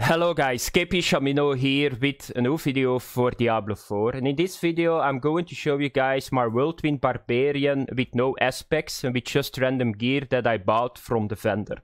Hello guys, KP Shamino here with a new video for Diablo 4 and in this video I'm going to show you guys my Worldwind Barbarian with no aspects and with just random gear that I bought from the vendor.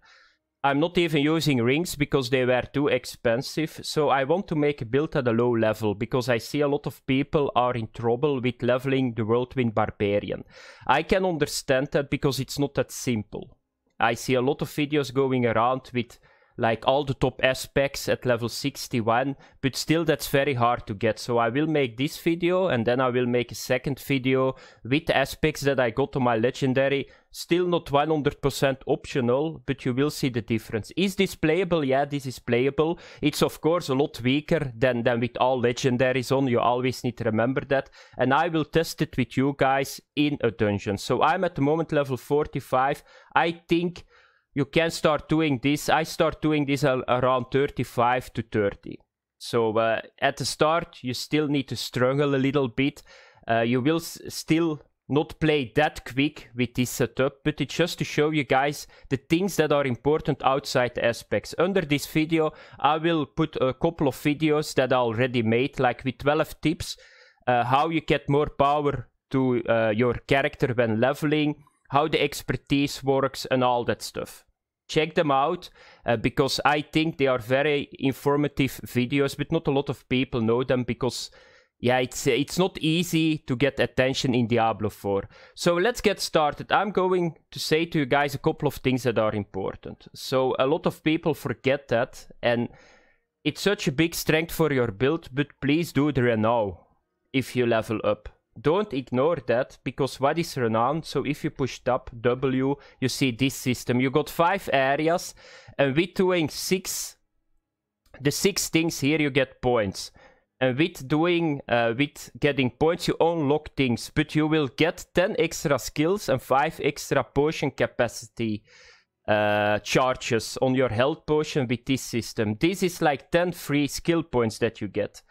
I'm not even using rings because they were too expensive, so I want to make a build at a low level because I see a lot of people are in trouble with leveling the Worldwind Barbarian. I can understand that because it's not that simple. I see a lot of videos going around with like all the top aspects at level 61 but still that's very hard to get so i will make this video and then i will make a second video with aspects that i got on my legendary still not 100% optional but you will see the difference is this playable yeah this is playable it's of course a lot weaker than than with all legendaries on you always need to remember that and i will test it with you guys in a dungeon so i'm at the moment level 45 i think you can start doing this. I start doing this around 35 to 30. So uh, at the start, you still need to struggle a little bit. Uh, you will still not play that quick with this setup, but it's just to show you guys the things that are important outside aspects. Under this video, I will put a couple of videos that I already made, like with 12 tips, uh, how you get more power to uh, your character when leveling, how the expertise works and all that stuff check them out uh, because I think they are very informative videos, but not a lot of people know them because yeah, it's it's not easy to get attention in Diablo 4. So let's get started. I'm going to say to you guys a couple of things that are important. So a lot of people forget that and it's such a big strength for your build, but please do it right now if you level up don't ignore that because what is renowned so if you push up w you see this system you got five areas and with doing six the six things here you get points and with doing uh, with getting points you unlock things but you will get 10 extra skills and 5 extra potion capacity uh, charges on your health potion with this system this is like 10 free skill points that you get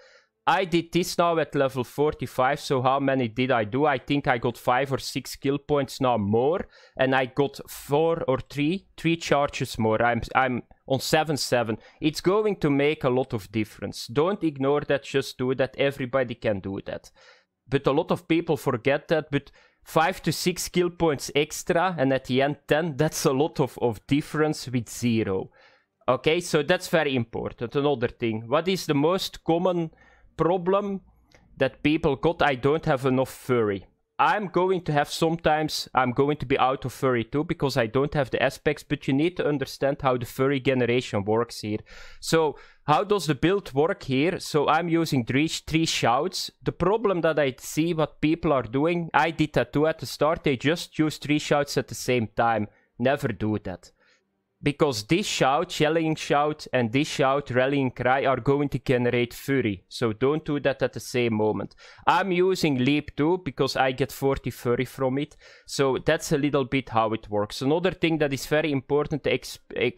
I did this now at level 45, so how many did I do? I think I got 5 or 6 skill points now more, and I got 4 or 3, 3 charges more. I'm, I'm on 7-7. It's going to make a lot of difference. Don't ignore that, just do that. Everybody can do that. But a lot of people forget that, but 5 to 6 skill points extra, and at the end 10, that's a lot of, of difference with 0. Okay, so that's very important. Another thing, what is the most common problem that people got I don't have enough furry. I'm going to have sometimes, I'm going to be out of furry too because I don't have the aspects, but you need to understand how the furry generation works here. So, how does the build work here? So, I'm using three, three shouts. The problem that I see what people are doing, I did that too at the start, they just use three shouts at the same time. Never do that because this shout, yelling shout, and this shout, rallying cry, are going to generate fury, So don't do that at the same moment. I'm using leap 2 because I get 40 fury from it. So that's a little bit how it works. Another thing that is very important,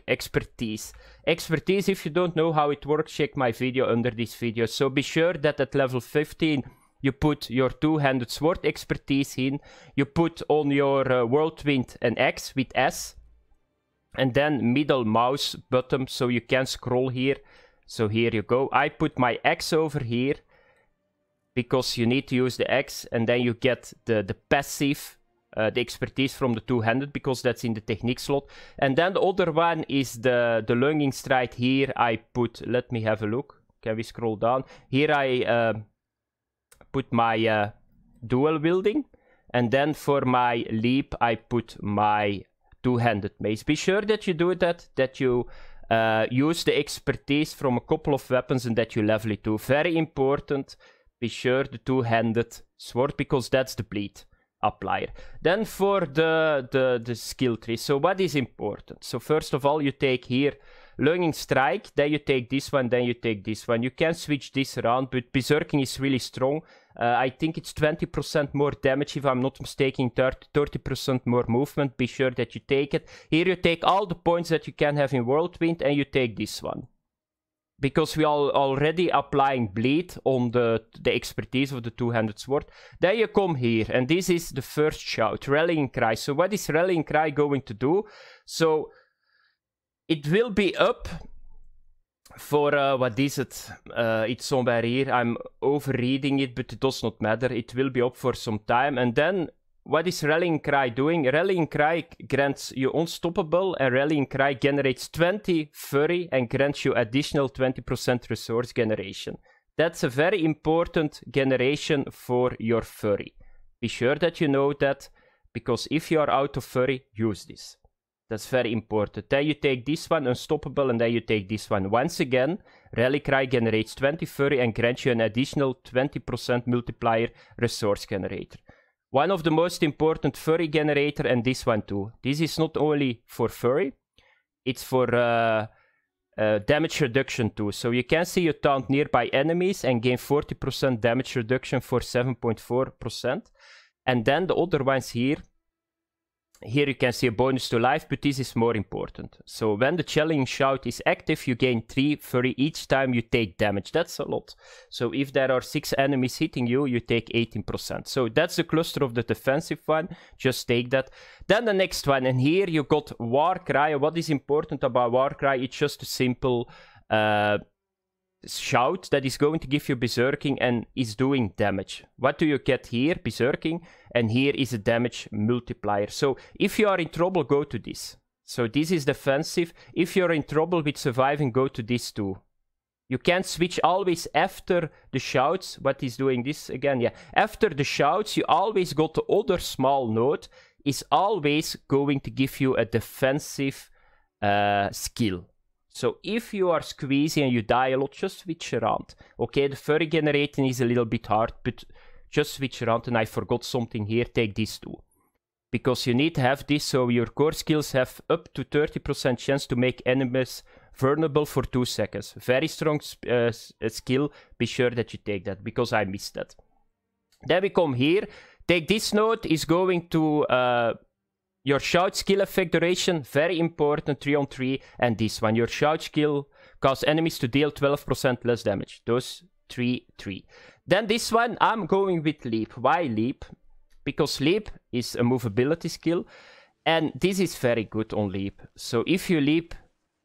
expertise. Expertise, if you don't know how it works, check my video under this video. So be sure that at level 15, you put your two-handed sword expertise in. You put on your uh, whirlwind an X with S and then middle mouse button so you can scroll here so here you go I put my X over here because you need to use the X and then you get the, the passive uh, the expertise from the two-handed because that's in the technique slot and then the other one is the the lunging stride here I put let me have a look can we scroll down here I uh, put my uh, dual wielding and then for my leap I put my two-handed mace. Be sure that you do that, that you uh, use the expertise from a couple of weapons and that you level it too. Very important, be sure the two-handed sword, because that's the bleed applier. Then for the, the, the skill tree, so what is important? So first of all, you take here Learning Strike, then you take this one, then you take this one. You can switch this around, but Berserking is really strong uh, I think it's 20% more damage, if I'm not mistaken, 30% more movement. Be sure that you take it. Here you take all the points that you can have in Whirlwind and you take this one. Because we are already applying bleed on the, the expertise of the two-handed sword. Then you come here, and this is the first shout, Rallying Cry. So what is Rallying Cry going to do? So it will be up for uh, eh, what is it? Uh, eh, it's somewhere here. I'm overreading it, but it does not matter. It will be up for some time. And then, what is Rallying Cry doing? Rallying Cry grants you unstoppable, and Rallying Cry generates 20 furry and grants you additional 20% resource generation. That's a very important generation for your furry. Be sure that you know that, because if you are out of furry, use this. That's very important. Then you take this one, Unstoppable, and then you take this one. Once again, Rallycry generates 20 furry and grants you an additional 20% multiplier resource generator. One of the most important furry generator and this one too. This is not only for furry, it's for uh, uh, damage reduction too. So you can see you taunt nearby enemies and gain 40% damage reduction for 7.4%. And then the other ones here, here you can see a bonus to life, but this is more important. So when the challenge shout is active, you gain 3 furry each time you take damage. That's a lot. So if there are 6 enemies hitting you, you take 18%. So that's the cluster of the defensive one. Just take that. Then the next one, and here you got Warcry. What is important about Warcry? It's just a simple... Uh, shout that is going to give you berserking and is doing damage. What do you get here? Berserking, and here is a damage multiplier. So if you are in trouble, go to this. So this is defensive. If you're in trouble with surviving, go to this too. You can switch always after the shouts. What is doing this again? Yeah, after the shouts, you always got the other small note is always going to give you a defensive uh, skill. So if you are squeezing and you die a lot, just switch around. Okay, the furry generating is a little bit hard, but just switch around. And I forgot something here, take this too, Because you need to have this so your core skills have up to 30% chance to make enemies vulnerable for 2 seconds. Very strong uh, uh, skill, be sure that you take that, because I missed that. Then we come here. Take this note. is going to uh, your shout skill effect duration, very important, 3 on 3. And this one, your shout skill cause enemies to deal 12% less damage. Those 3, 3. Then this one, I'm going with Leap. Why Leap? Because Leap is a movability skill. And this is very good on Leap. So if you Leap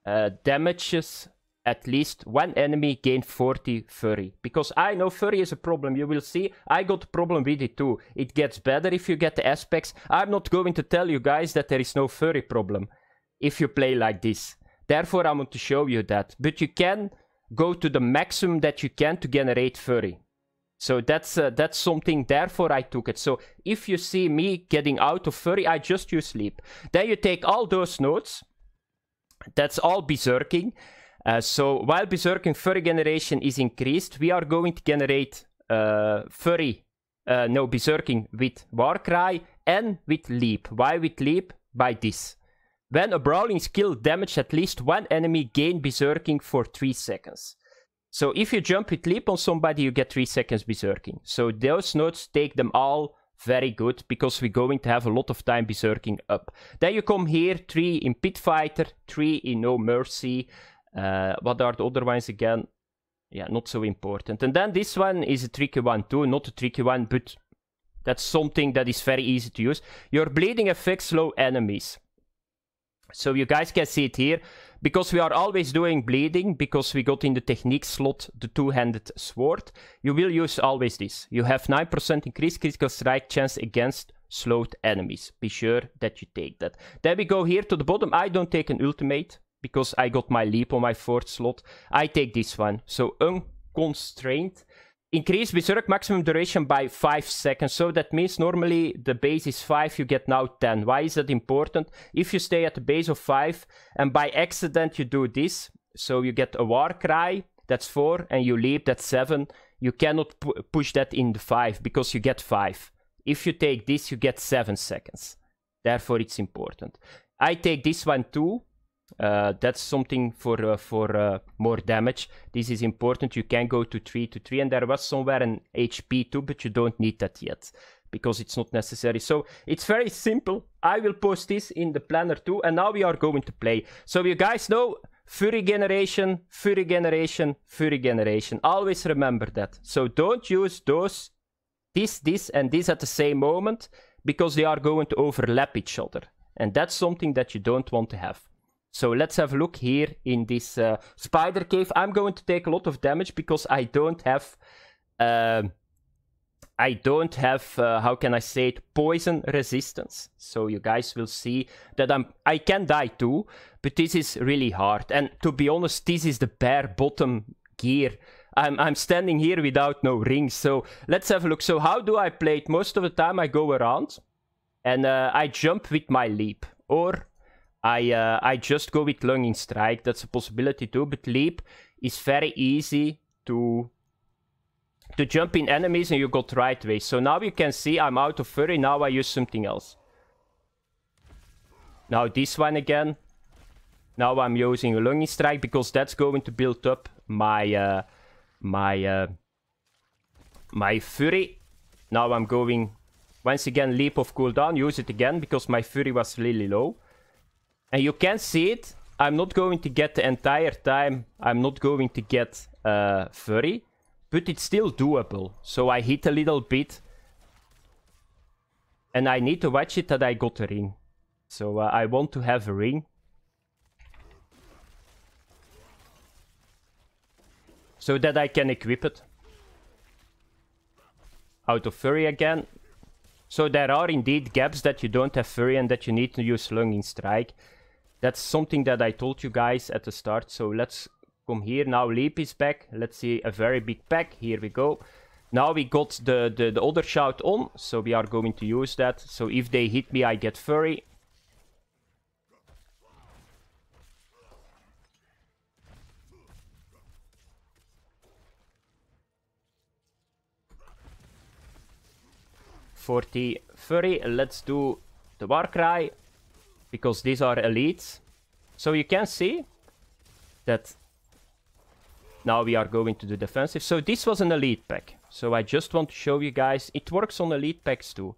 uh, damages at least one enemy gain 40 furry. Because I know furry is a problem. You will see, I got a problem with it too. It gets better if you get the aspects. I'm not going to tell you guys that there is no furry problem if you play like this. Therefore, I want to show you that. But you can go to the maximum that you can to generate furry. So that's uh, that's something. Therefore, I took it. So if you see me getting out of furry, I just use sleep. Then you take all those notes. That's all berserking uh, so while Berserking furry generation is increased, we are going to generate uh, furry, uh, no, Berserking with Warcry and with Leap. Why with Leap? By this. When a brawling skill damage at least one enemy, gain Berserking for 3 seconds. So if you jump with Leap on somebody, you get 3 seconds Berserking. So those notes, take them all very good because we're going to have a lot of time berserking up. Then you come here, three in Pit Fighter, three in No Mercy, uh, what are the other ones again? Yeah, not so important. And then this one is a tricky one too. Not a tricky one, but that's something that is very easy to use. Your bleeding effect slow enemies. So you guys can see it here. Because we are always doing bleeding, because we got in the technique slot the two-handed sword, you will use always this. You have 9% increased critical strike chance against slowed enemies. Be sure that you take that. Then we go here to the bottom. I don't take an ultimate because I got my leap on my fourth slot. I take this one. So unconstrained. Increase Berserk maximum duration by 5 seconds. So that means normally the base is 5, you get now 10. Why is that important? If you stay at the base of 5 and by accident you do this, so you get a war cry, that's 4, and you leap, that's 7. You cannot pu push that in the 5 because you get 5. If you take this, you get 7 seconds. Therefore, it's important. I take this one too uh, that's something for uh, for uh, more damage. This is important. You can go to three to three, and there was somewhere an HP too, but you don't need that yet because it's not necessary. So it's very simple. I will post this in the planner too, and now we are going to play. So you guys know Fury generation, Fury generation, Fury generation. Always remember that. So don't use those, this, this, and this at the same moment because they are going to overlap each other. And that's something that you don't want to have. So let's have a look here in this uh, spider cave. I'm going to take a lot of damage because I don't have... Uh, I don't have, uh, how can I say it, poison resistance. So you guys will see that I'm, I can die too, but this is really hard. And to be honest, this is the bare bottom gear. I'm, I'm standing here without no rings. So let's have a look. So how do I play it? Most of the time I go around and uh, I jump with my leap or I, uh, I just go with Lunging Strike. That's a possibility too. But Leap is very easy to to jump in enemies and you got right way. So now you can see I'm out of furry. Now I use something else. Now this one again. Now I'm using a Lunging Strike because that's going to build up my... Uh, my... Uh, my Fury. Now I'm going... Once again, Leap of cooldown. Use it again because my Fury was really low. And you can see it. I'm not going to get the entire time. I'm not going to get uh, furry. But it's still doable. So I hit a little bit. And I need to watch it that I got a ring. So uh, I want to have a ring. So that I can equip it. Out of furry again. So there are indeed gaps that you don't have furry and that you need to use lunging strike that's something that I told you guys at the start. So let's come here. Now Leap is back. Let's see a very big pack. Here we go. Now we got the, the, the other shout on. So we are going to use that. So if they hit me, I get furry. Forty furry. Let's do the war cry because these are elites. So you can see that now we are going to the defensive. So this was an elite pack. So I just want to show you guys, it works on elite packs too.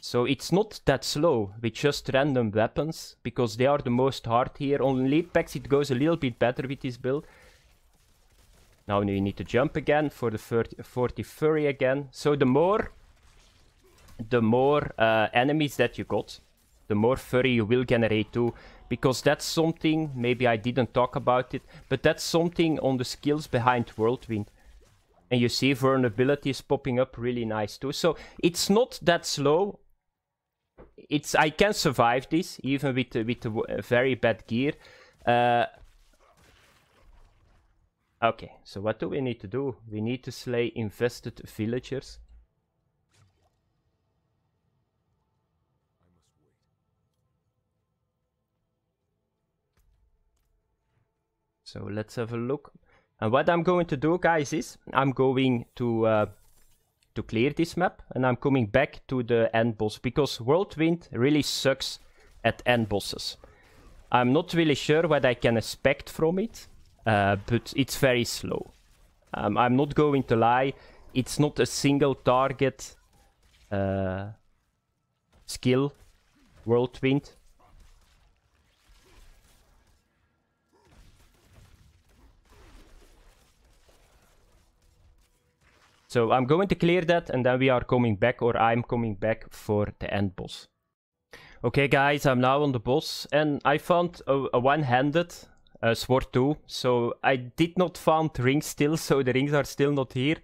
So it's not that slow with just random weapons, because they are the most hard here. On elite packs it goes a little bit better with this build. Now you need to jump again for the 30, 40 furry again. So the more, the more uh, enemies that you got, the more furry you will generate too. Because that's something, maybe I didn't talk about it, but that's something on the skills behind Whirlwind. And you see vulnerabilities popping up really nice too. So it's not that slow. It's I can survive this, even with, with a very bad gear. Uh, okay, so what do we need to do? We need to slay invested villagers. So let's have a look. And what I'm going to do, guys, is I'm going to uh, to clear this map. And I'm coming back to the end boss. Because Worldwind really sucks at end bosses. I'm not really sure what I can expect from it. Uh, but it's very slow. Um, I'm not going to lie. It's not a single target uh, skill, Worldwind. So I'm going to clear that and then we are coming back or I'm coming back for the end boss. Okay guys, I'm now on the boss and I found a, a one-handed uh, sword too. So I did not found rings still, so the rings are still not here.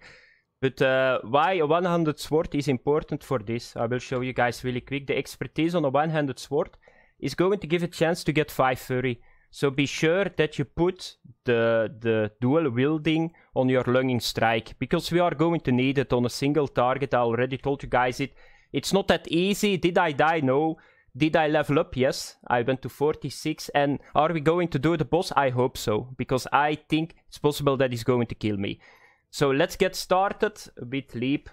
But uh, why a one-handed sword is important for this, I will show you guys really quick. The expertise on a one-handed sword is going to give a chance to get 5 furry. So be sure that you put the, the dual wielding on your lunging strike because we are going to need it on a single target. I already told you guys it. It's not that easy. Did I die? No. Did I level up? Yes. I went to 46. And are we going to do the boss? I hope so because I think it's possible that he's going to kill me. So let's get started with Leap.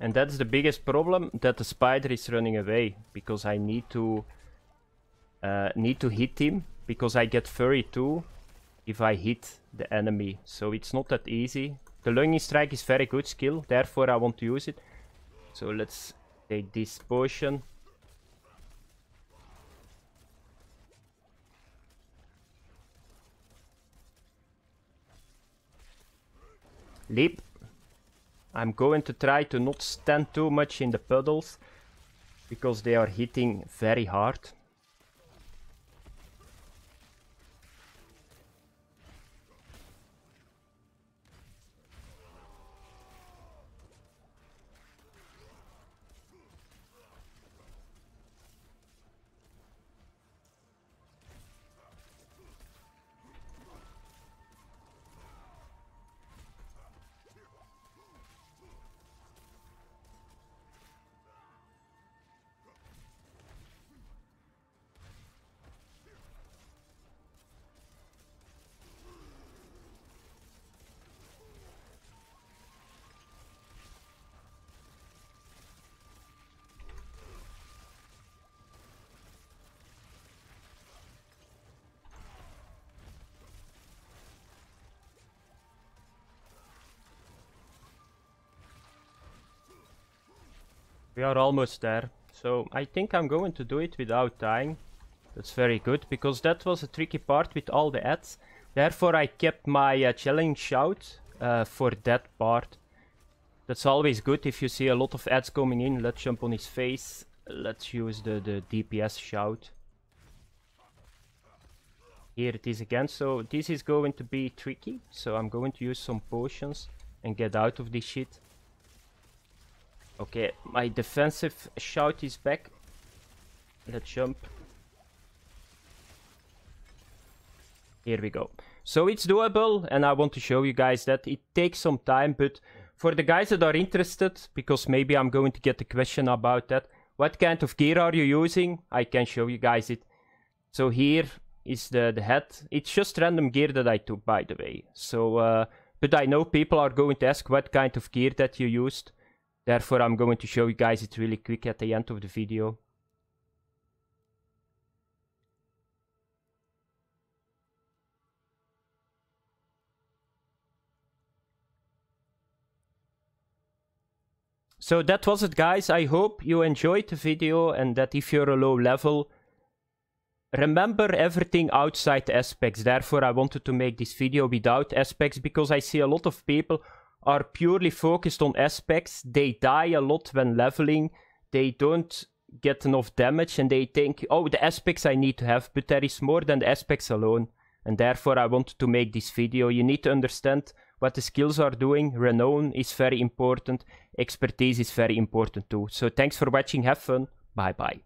And that's the biggest problem, that the spider is running away, because I need to uh, need to hit him, because I get furry too if I hit the enemy, so it's not that easy. The Lunging Strike is very good skill, therefore I want to use it. So let's take this potion. Leap. I'm going to try to not stand too much in the puddles because they are hitting very hard. We are almost there. So I think I'm going to do it without dying. That's very good, because that was a tricky part with all the ads. Therefore I kept my uh, challenge out uh, for that part. That's always good if you see a lot of ads coming in. Let's jump on his face. Let's use the, the DPS shout. Here it is again. So this is going to be tricky. So I'm going to use some potions and get out of this shit. Okay, my defensive shout is back. Let's jump. Here we go. So it's doable and I want to show you guys that. It takes some time, but for the guys that are interested, because maybe I'm going to get a question about that, what kind of gear are you using? I can show you guys it. So here is the, the head. It's just random gear that I took, by the way. So, uh, but I know people are going to ask what kind of gear that you used. Therefore, I'm going to show you guys it really quick at the end of the video. So that was it guys, I hope you enjoyed the video and that if you're a low level, remember everything outside aspects. Therefore I wanted to make this video without aspects because I see a lot of people are purely focused on aspects. They die a lot when leveling. They don't get enough damage and they think, oh, the aspects I need to have, but there is more than the aspects alone. And therefore, I wanted to make this video. You need to understand what the skills are doing. Renown is very important. Expertise is very important too. So thanks for watching. Have fun. Bye bye.